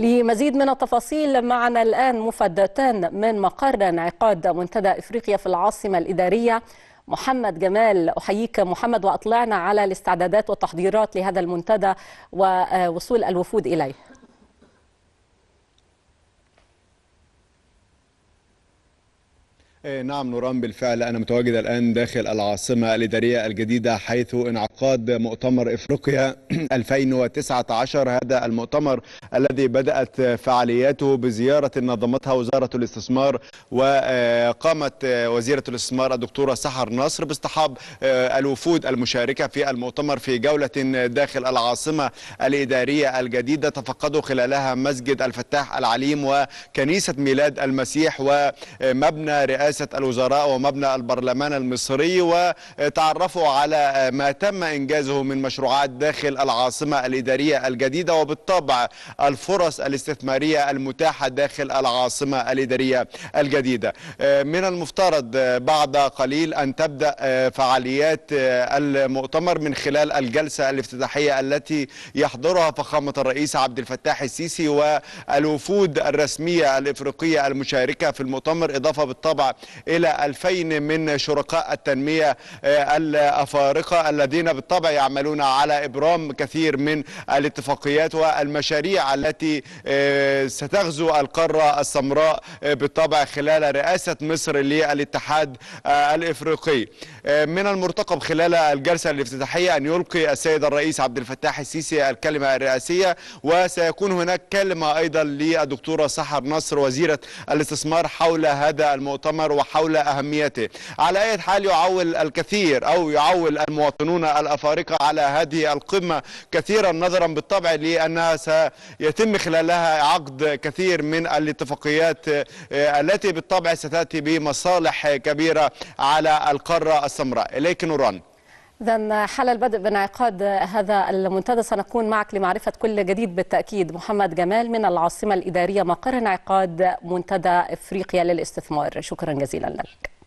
لمزيد من التفاصيل معنا الآن مفدتان من مقر انعقاد منتدى إفريقيا في العاصمة الإدارية محمد جمال أحييك محمد وأطلعنا على الاستعدادات والتحضيرات لهذا المنتدى ووصول الوفود إليه إيه، نعم نوران بالفعل أنا متواجد الآن داخل العاصمة الإدارية الجديدة حيث انعقاد مؤتمر إفريقيا 2019 هذا المؤتمر الذي بدأت فعالياته بزيارة نظمتها وزارة الاستثمار وقامت وزيرة الاستثمار الدكتورة سحر نصر باصطحاب آه، الوفود المشاركة في المؤتمر في جولة داخل العاصمة الإدارية الجديدة تفقدوا خلالها مسجد الفتاح العليم وكنيسة ميلاد المسيح ومبنى رئاسة رئاسة الوزراء ومبنى البرلمان المصري وتعرفوا على ما تم إنجازه من مشروعات داخل العاصمة الإدارية الجديدة وبالطبع الفرص الاستثمارية المتاحة داخل العاصمة الإدارية الجديدة من المفترض بعد قليل أن تبدأ فعاليات المؤتمر من خلال الجلسة الافتتاحية التي يحضرها فخامة الرئيس عبد الفتاح السيسي والوفود الرسمية الإفريقية المشاركة في المؤتمر إضافة بالطبع إلى 2000 من شركاء التنمية آه، الأفارقة الذين بالطبع يعملون على إبرام كثير من الاتفاقيات والمشاريع التي آه، ستغزو القارة السمراء آه، بالطبع خلال رئاسة مصر للاتحاد الإفريقي من المرتقب خلال الجلسة الافتتاحية أن يلقي السيد الرئيس عبد الفتاح السيسي الكلمة الرئاسية وسيكون هناك كلمة أيضا للدكتورة سحر نصر وزيرة الاستثمار حول هذا المؤتمر وحول أهميته على أي حال يعول الكثير أو يعول المواطنون الأفارقة على هذه القمة كثيرا نظرا بالطبع لأنها سيتم خلالها عقد كثير من الاتفاقيات آه، التي بالطبع ستأتي بمصالح كبيرة على القارة السمراء إليك نوران إذا حال البدء بانعقاد هذا المنتدى سنكون معك لمعرفة كل جديد بالتأكيد محمد جمال من العاصمة الإدارية مقر انعقاد منتدى إفريقيا للاستثمار شكرا جزيلا لك